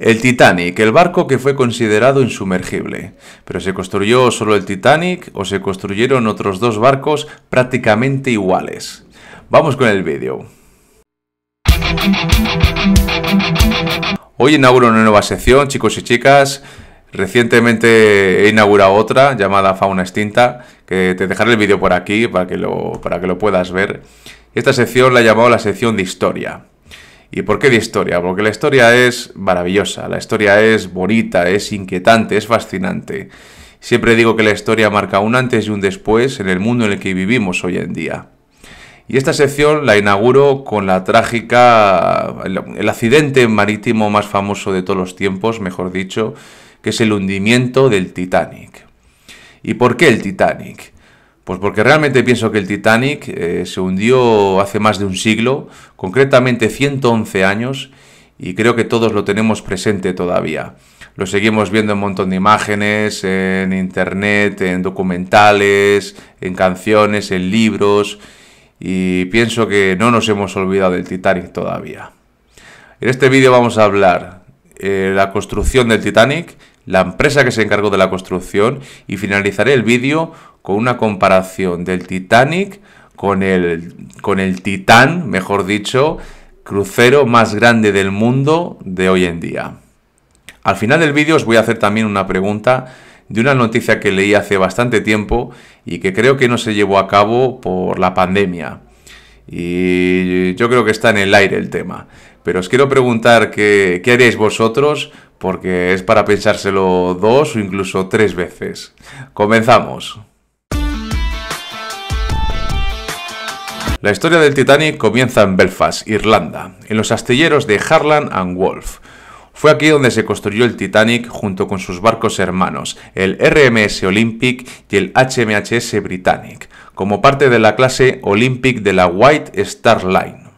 El Titanic, el barco que fue considerado insumergible. ¿Pero se construyó solo el Titanic o se construyeron otros dos barcos prácticamente iguales? Vamos con el vídeo. Hoy inauguro una nueva sección, chicos y chicas. Recientemente he inaugurado otra llamada Fauna Extinta, que te dejaré el vídeo por aquí para que, lo, para que lo puedas ver. Esta sección la he llamado la sección de historia. ¿Y por qué de historia? Porque la historia es maravillosa, la historia es bonita, es inquietante, es fascinante. Siempre digo que la historia marca un antes y un después en el mundo en el que vivimos hoy en día. Y esta sección la inauguro con la trágica, el accidente marítimo más famoso de todos los tiempos, mejor dicho, que es el hundimiento del Titanic. ¿Y por qué el Titanic? Pues porque realmente pienso que el Titanic eh, se hundió hace más de un siglo, concretamente 111 años, y creo que todos lo tenemos presente todavía. Lo seguimos viendo en un montón de imágenes, en internet, en documentales, en canciones, en libros, y pienso que no nos hemos olvidado del Titanic todavía. En este vídeo vamos a hablar de eh, la construcción del Titanic la empresa que se encargó de la construcción y finalizaré el vídeo con una comparación del Titanic con el, con el Titán, mejor dicho, crucero más grande del mundo de hoy en día. Al final del vídeo os voy a hacer también una pregunta de una noticia que leí hace bastante tiempo y que creo que no se llevó a cabo por la pandemia. Y yo creo que está en el aire el tema. Pero os quiero preguntar qué haréis vosotros porque es para pensárselo dos o incluso tres veces. Comenzamos. La historia del Titanic comienza en Belfast, Irlanda, en los astilleros de Harland and Wolff. Fue aquí donde se construyó el Titanic junto con sus barcos hermanos, el RMS Olympic y el HMHS Britannic, como parte de la clase Olympic de la White Star Line.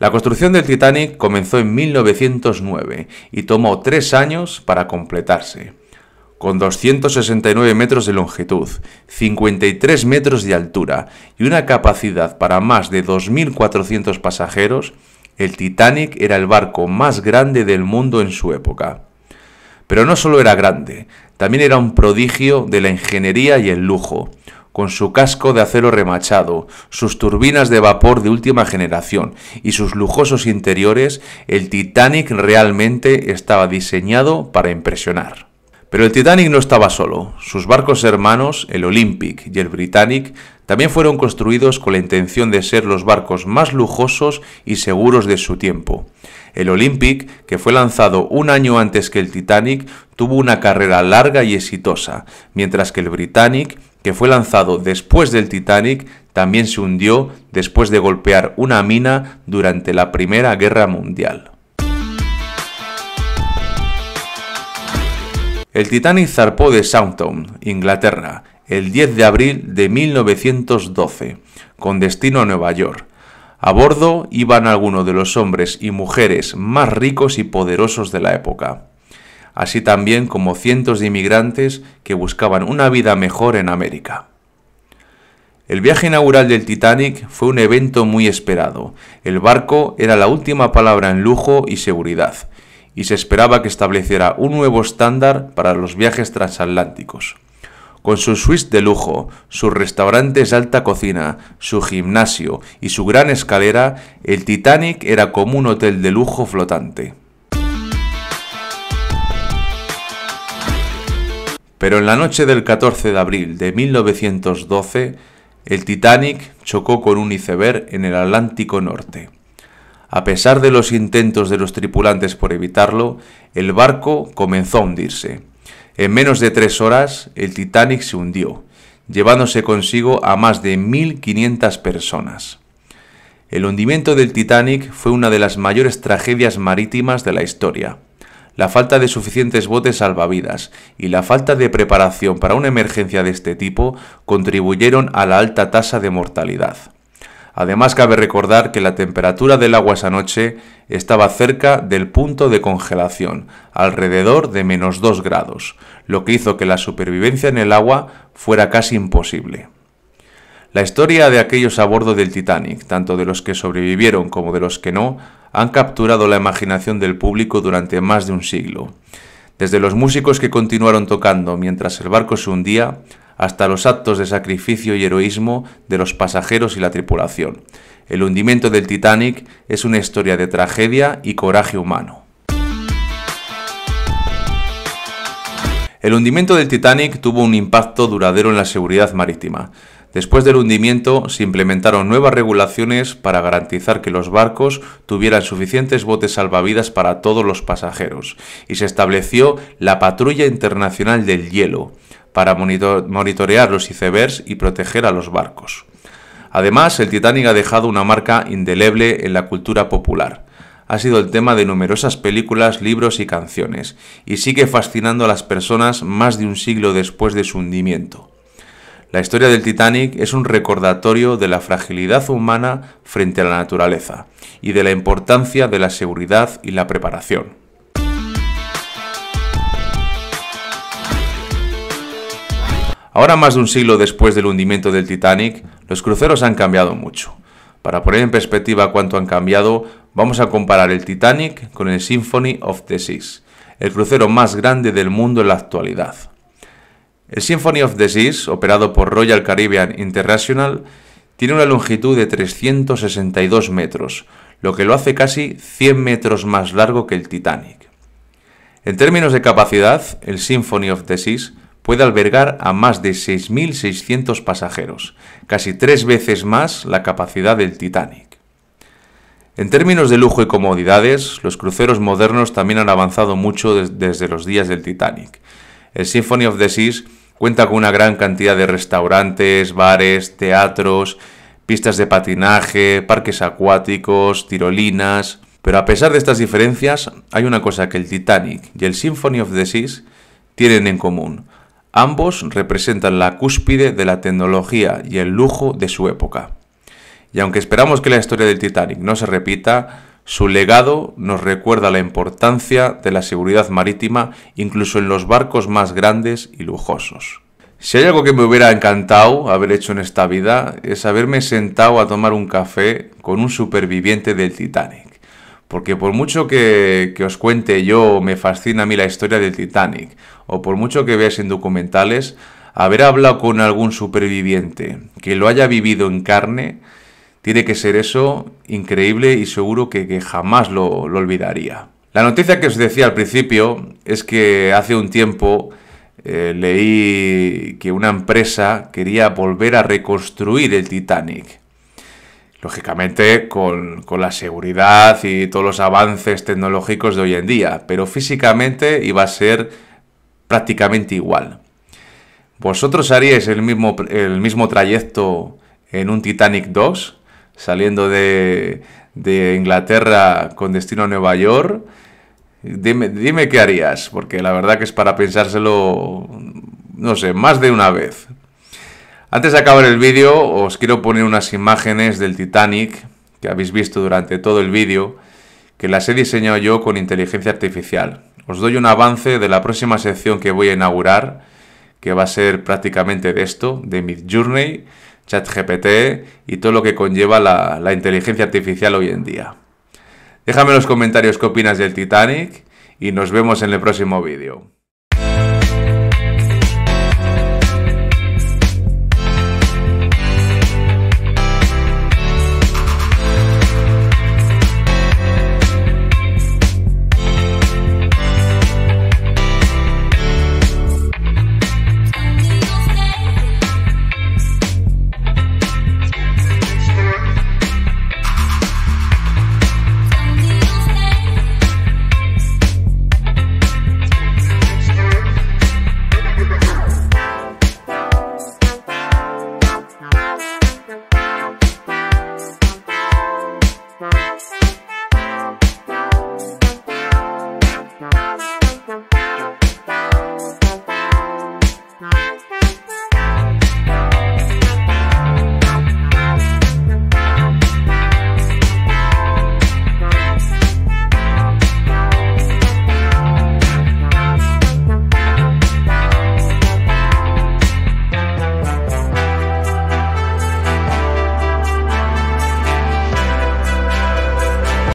La construcción del Titanic comenzó en 1909 y tomó tres años para completarse. Con 269 metros de longitud, 53 metros de altura y una capacidad para más de 2.400 pasajeros, el Titanic era el barco más grande del mundo en su época. Pero no solo era grande, también era un prodigio de la ingeniería y el lujo con su casco de acero remachado, sus turbinas de vapor de última generación y sus lujosos interiores, el Titanic realmente estaba diseñado para impresionar. Pero el Titanic no estaba solo. Sus barcos hermanos, el Olympic y el Britannic, también fueron construidos con la intención de ser los barcos más lujosos y seguros de su tiempo. El Olympic, que fue lanzado un año antes que el Titanic, tuvo una carrera larga y exitosa, mientras que el Britannic que fue lanzado después del Titanic, también se hundió después de golpear una mina durante la Primera Guerra Mundial. El Titanic zarpó de Southampton, Inglaterra, el 10 de abril de 1912, con destino a Nueva York. A bordo iban algunos de los hombres y mujeres más ricos y poderosos de la época así también como cientos de inmigrantes que buscaban una vida mejor en América. El viaje inaugural del Titanic fue un evento muy esperado. El barco era la última palabra en lujo y seguridad, y se esperaba que estableciera un nuevo estándar para los viajes transatlánticos. Con su suites de lujo, sus restaurantes de alta cocina, su gimnasio y su gran escalera, el Titanic era como un hotel de lujo flotante. Pero en la noche del 14 de abril de 1912, el Titanic chocó con un iceberg en el Atlántico Norte. A pesar de los intentos de los tripulantes por evitarlo, el barco comenzó a hundirse. En menos de tres horas, el Titanic se hundió, llevándose consigo a más de 1.500 personas. El hundimiento del Titanic fue una de las mayores tragedias marítimas de la historia la falta de suficientes botes salvavidas y la falta de preparación para una emergencia de este tipo contribuyeron a la alta tasa de mortalidad. Además cabe recordar que la temperatura del agua esa noche estaba cerca del punto de congelación, alrededor de menos 2 grados, lo que hizo que la supervivencia en el agua fuera casi imposible. La historia de aquellos a bordo del Titanic, tanto de los que sobrevivieron como de los que no, han capturado la imaginación del público durante más de un siglo. Desde los músicos que continuaron tocando mientras el barco se hundía, hasta los actos de sacrificio y heroísmo de los pasajeros y la tripulación. El hundimiento del Titanic es una historia de tragedia y coraje humano. El hundimiento del Titanic tuvo un impacto duradero en la seguridad marítima. Después del hundimiento, se implementaron nuevas regulaciones para garantizar que los barcos tuvieran suficientes botes salvavidas para todos los pasajeros, y se estableció la Patrulla Internacional del Hielo, para monitorear los icebergs y proteger a los barcos. Además, el Titanic ha dejado una marca indeleble en la cultura popular. Ha sido el tema de numerosas películas, libros y canciones, y sigue fascinando a las personas más de un siglo después de su hundimiento. La historia del Titanic es un recordatorio de la fragilidad humana frente a la naturaleza y de la importancia de la seguridad y la preparación. Ahora más de un siglo después del hundimiento del Titanic, los cruceros han cambiado mucho. Para poner en perspectiva cuánto han cambiado, vamos a comparar el Titanic con el Symphony of the Seas, el crucero más grande del mundo en la actualidad. El Symphony of the Seas, operado por Royal Caribbean International, tiene una longitud de 362 metros, lo que lo hace casi 100 metros más largo que el Titanic. En términos de capacidad, el Symphony of the Seas puede albergar a más de 6.600 pasajeros, casi tres veces más la capacidad del Titanic. En términos de lujo y comodidades, los cruceros modernos también han avanzado mucho desde los días del Titanic, el Symphony of the Seas cuenta con una gran cantidad de restaurantes, bares, teatros, pistas de patinaje, parques acuáticos, tirolinas. Pero a pesar de estas diferencias, hay una cosa que el Titanic y el Symphony of the Seas tienen en común. Ambos representan la cúspide de la tecnología y el lujo de su época. Y aunque esperamos que la historia del Titanic no se repita, su legado nos recuerda la importancia de la seguridad marítima incluso en los barcos más grandes y lujosos. Si hay algo que me hubiera encantado haber hecho en esta vida es haberme sentado a tomar un café con un superviviente del Titanic. Porque por mucho que, os cuente yo, me fascina a mí la historia del Titanic, o por mucho que veáis en documentales, haber hablado con algún superviviente que lo haya vivido en carne tiene que ser eso increíble y seguro que, jamás lo, olvidaría. La noticia que os decía al principio es que hace un tiempo eh, leí que una empresa quería volver a reconstruir el Titanic. Lógicamente con, la seguridad y todos los avances tecnológicos de hoy en día, pero físicamente iba a ser prácticamente igual. ¿Vosotros haríais el mismo, el mismo trayecto en un Titanic 2? saliendo de, Inglaterra con destino a Nueva York. Dime, dime qué harías, porque la verdad que es para pensárselo, no sé, más de una vez. Antes de acabar el vídeo, os quiero poner unas imágenes del Titanic que habéis visto durante todo el vídeo, que las he diseñado yo con inteligencia artificial. Os doy un avance de la próxima sección que voy a inaugurar, que va a ser prácticamente de esto, de Mid Journey, ChatGPT y todo lo que conlleva la, la inteligencia artificial hoy en día. Déjame en los comentarios qué opinas del Titanic y nos vemos en el próximo vídeo.